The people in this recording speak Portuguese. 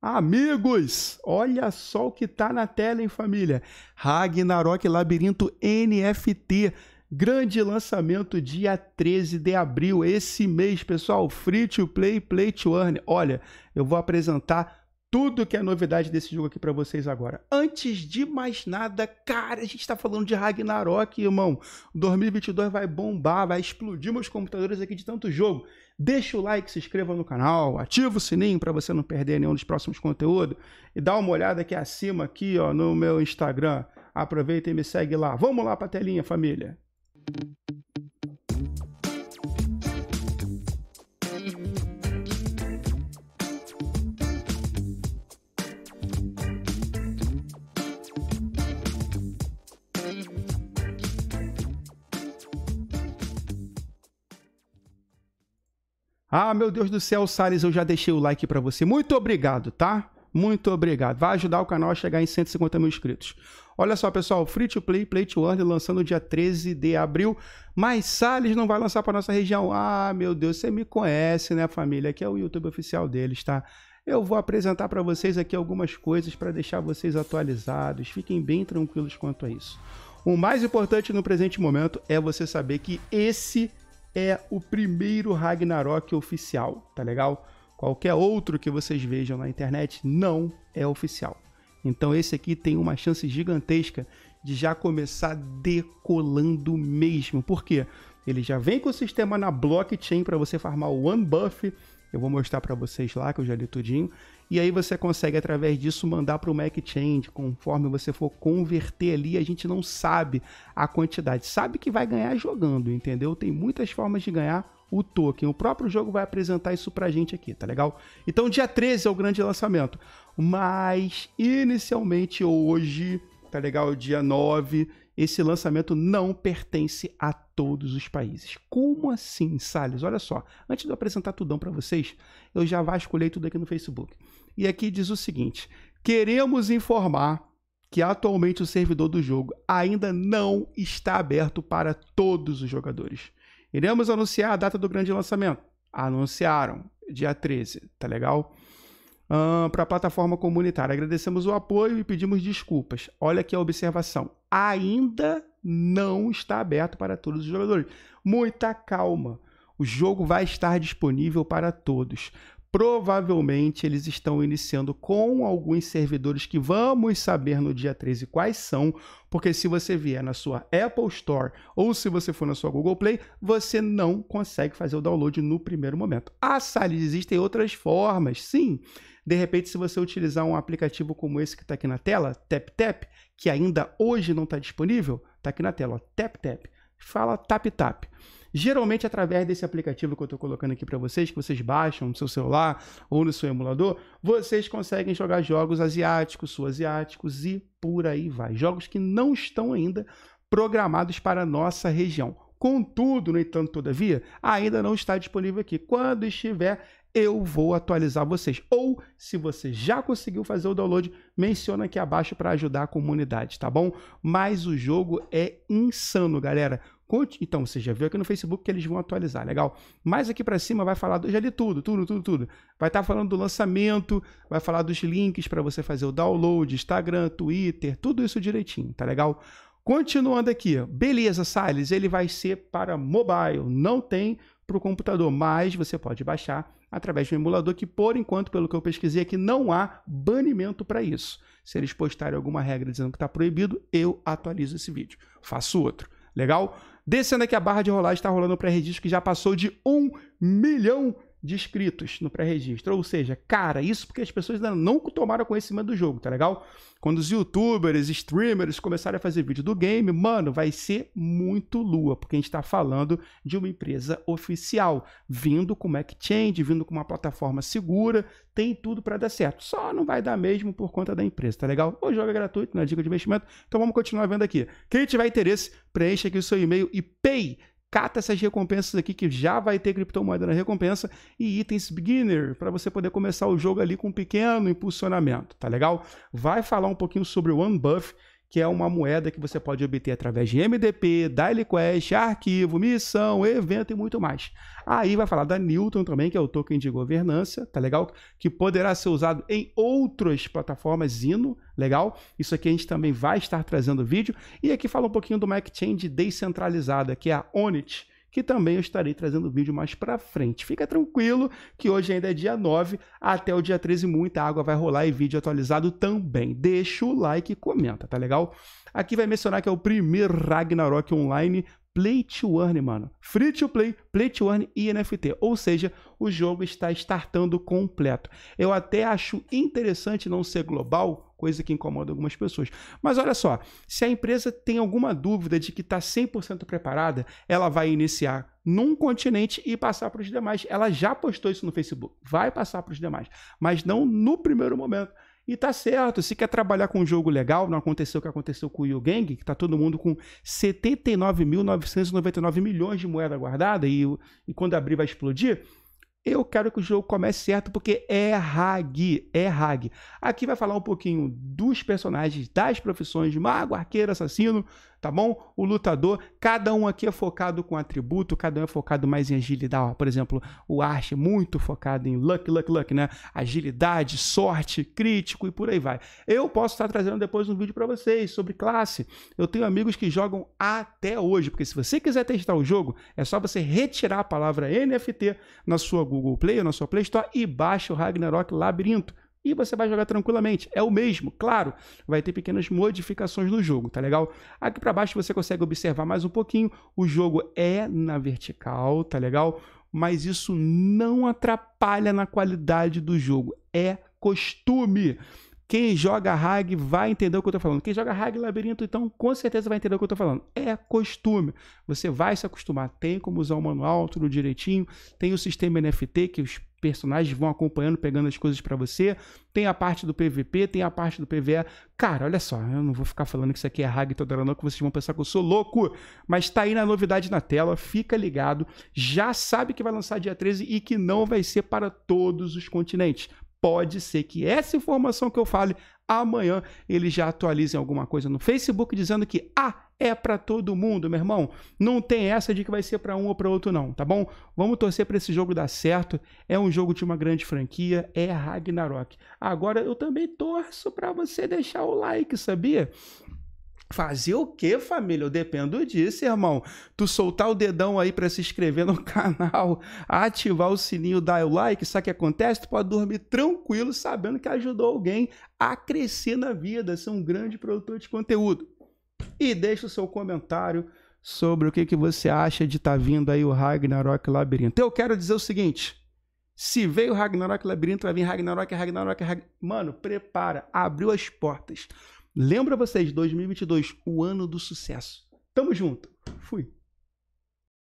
Amigos, olha só o que está na tela, hein, família? Ragnarok Labirinto NFT. Grande lançamento dia 13 de abril, esse mês, pessoal. Free to play, play to earn. Olha, eu vou apresentar tudo que é novidade desse jogo aqui para vocês agora. Antes de mais nada, cara, a gente está falando de Ragnarok, irmão. 2022 vai bombar, vai explodir meus computadores aqui de tanto jogo. Deixa o like, se inscreva no canal, ativa o sininho para você não perder nenhum dos próximos conteúdos e dá uma olhada aqui acima aqui, ó, no meu Instagram. Aproveita e me segue lá. Vamos lá para a telinha, família. Ah, meu Deus do céu, Salles, eu já deixei o like para você. Muito obrigado, tá? Muito obrigado. Vai ajudar o canal a chegar em 150 mil inscritos. Olha só, pessoal, Free to Play, Play to Earn, lançando dia 13 de abril. Mas Salles não vai lançar para nossa região. Ah, meu Deus, você me conhece, né, família? Aqui é o YouTube oficial deles, tá? Eu vou apresentar para vocês aqui algumas coisas para deixar vocês atualizados. Fiquem bem tranquilos quanto a isso. O mais importante no presente momento é você saber que esse é o primeiro Ragnarok oficial, tá legal? Qualquer outro que vocês vejam na internet não é oficial. Então esse aqui tem uma chance gigantesca de já começar decolando mesmo. Por quê? Ele já vem com o sistema na blockchain para você farmar o One Buff. Eu vou mostrar para vocês lá que eu já li tudinho. E aí você consegue, através disso, mandar para o MacChange, Change, conforme você for converter ali, a gente não sabe a quantidade. Sabe que vai ganhar jogando, entendeu? Tem muitas formas de ganhar o token. O próprio jogo vai apresentar isso para a gente aqui, tá legal? Então, dia 13 é o grande lançamento. Mas, inicialmente, hoje, tá legal? Dia 9, esse lançamento não pertence a todos os países. Como assim, Salles? Olha só, antes de eu apresentar tudão para vocês, eu já vasculhei tudo aqui no Facebook. E aqui diz o seguinte: queremos informar que atualmente o servidor do jogo ainda não está aberto para todos os jogadores. Iremos anunciar a data do grande lançamento. Anunciaram, dia 13, tá legal? Uh, para a plataforma comunitária. Agradecemos o apoio e pedimos desculpas. Olha aqui a observação. Ainda não está aberto para todos os jogadores. Muita calma. O jogo vai estar disponível para todos provavelmente eles estão iniciando com alguns servidores que vamos saber no dia 13 quais são, porque se você vier na sua Apple Store ou se você for na sua Google Play, você não consegue fazer o download no primeiro momento. Ah, Salles, existem outras formas, sim. De repente, se você utilizar um aplicativo como esse que está aqui na tela, TapTap, Tap, que ainda hoje não está disponível, está aqui na tela, TapTap, Tap, fala TapTap. Tap geralmente através desse aplicativo que eu estou colocando aqui para vocês, que vocês baixam no seu celular ou no seu emulador, vocês conseguem jogar jogos asiáticos, sul-asiáticos e por aí vai. Jogos que não estão ainda programados para a nossa região. Contudo, no entanto, todavia, ainda não está disponível aqui. Quando estiver, eu vou atualizar vocês. Ou, se você já conseguiu fazer o download, menciona aqui abaixo para ajudar a comunidade, tá bom? Mas o jogo é insano, galera. Então, você já viu aqui no Facebook que eles vão atualizar, legal? Mais aqui para cima vai falar, do, já li tudo, tudo, tudo, tudo. Vai estar tá falando do lançamento, vai falar dos links para você fazer o download, Instagram, Twitter, tudo isso direitinho, tá legal? Continuando aqui, beleza, Sales, ele vai ser para mobile, não tem para o computador, mas você pode baixar através de um emulador que, por enquanto, pelo que eu pesquisei aqui, não há banimento para isso. Se eles postarem alguma regra dizendo que está proibido, eu atualizo esse vídeo, faço outro. Legal? Descendo aqui a barra de rolagem, está rolando o pré-registro que já passou de 1 milhão de inscritos no pré-registro. Ou seja, cara, isso porque as pessoas ainda não tomaram conhecimento do jogo, tá legal? Quando os youtubers, streamers começarem a fazer vídeo do game, mano, vai ser muito lua, porque a gente está falando de uma empresa oficial, vindo com uma exchange, vindo com uma plataforma segura, tem tudo para dar certo. Só não vai dar mesmo por conta da empresa, tá legal? O jogo é gratuito, na é dica de investimento, então vamos continuar vendo aqui. Quem tiver interesse, preencha aqui o seu e-mail e pay cata essas recompensas aqui que já vai ter criptomoeda na recompensa e itens beginner para você poder começar o jogo ali com um pequeno impulsionamento, tá legal? Vai falar um pouquinho sobre o One Buff que é uma moeda que você pode obter através de MDP, Daily Quest, arquivo, missão, evento e muito mais. Aí vai falar da Newton também, que é o token de governança, tá legal? Que poderá ser usado em outras plataformas Ino, legal? Isso aqui a gente também vai estar trazendo vídeo. E aqui fala um pouquinho de uma exchange descentralizada, que é a Onit que também eu estarei trazendo vídeo mais para frente. Fica tranquilo que hoje ainda é dia 9, até o dia 13 muita água vai rolar e vídeo atualizado também. Deixa o like e comenta, tá legal? Aqui vai mencionar que é o primeiro Ragnarok online play to earn, mano. Free to play, play to earn e NFT. Ou seja, o jogo está startando completo. Eu até acho interessante não ser global, coisa que incomoda algumas pessoas. Mas olha só, se a empresa tem alguma dúvida de que está 100% preparada, ela vai iniciar num continente e passar para os demais. Ela já postou isso no Facebook, vai passar para os demais, mas não no primeiro momento. E tá certo, se quer trabalhar com um jogo legal, não aconteceu o que aconteceu com o Yu Gang, que tá todo mundo com 79.999 milhões de moeda guardada e, e quando abrir vai explodir. Eu quero que o jogo comece certo porque é hag, é hag. Aqui vai falar um pouquinho dos personagens, das profissões, mago, arqueiro, assassino, tá bom? O lutador, cada um aqui é focado com atributo, cada um é focado mais em agilidade. Ó, por exemplo, o Arch é muito focado em luck, luck, luck, né? Agilidade, sorte, crítico e por aí vai. Eu posso estar trazendo depois um vídeo para vocês sobre classe. Eu tenho amigos que jogam até hoje, porque se você quiser testar o jogo, é só você retirar a palavra NFT na sua Google Play ou na sua Play Store e baixa o Ragnarok Labirinto e você vai jogar tranquilamente. É o mesmo, claro, vai ter pequenas modificações no jogo, tá legal? Aqui para baixo você consegue observar mais um pouquinho, o jogo é na vertical, tá legal? Mas isso não atrapalha na qualidade do jogo, é costume. Quem joga Rag vai entender o que eu estou falando. Quem joga Rag Labirinto, então, com certeza vai entender o que eu estou falando. É costume. Você vai se acostumar. Tem como usar o manual, tudo direitinho. Tem o sistema NFT que personagens vão acompanhando, pegando as coisas para você. Tem a parte do PVP, tem a parte do PVE. Cara, olha só, eu não vou ficar falando que isso aqui é hag toda hora não, que vocês vão pensar que eu sou louco, mas tá aí na novidade na tela, fica ligado. Já sabe que vai lançar dia 13 e que não vai ser para todos os continentes. Pode ser que essa informação que eu fale amanhã eles já atualizem alguma coisa no Facebook dizendo que ah, é para todo mundo, meu irmão. Não tem essa de que vai ser para um ou para outro não, tá bom? Vamos torcer para esse jogo dar certo. É um jogo de uma grande franquia, é Ragnarok. Agora eu também torço para você deixar o like, sabia? Fazer o que, família? Eu dependo disso, irmão. Tu soltar o dedão aí para se inscrever no canal, ativar o sininho, dar o like, sabe o que acontece? Tu pode dormir tranquilo sabendo que ajudou alguém a crescer na vida, ser um grande produtor de conteúdo. E deixa o seu comentário sobre o que, que você acha de estar tá vindo aí o Ragnarok Labirinto. Eu quero dizer o seguinte: se veio Ragnarok Labirinto, vai vir Ragnarok, Ragnarok, Ragnarok. Mano, prepara, abriu as portas. Lembra vocês, 2022, o ano do sucesso. Tamo junto. Fui.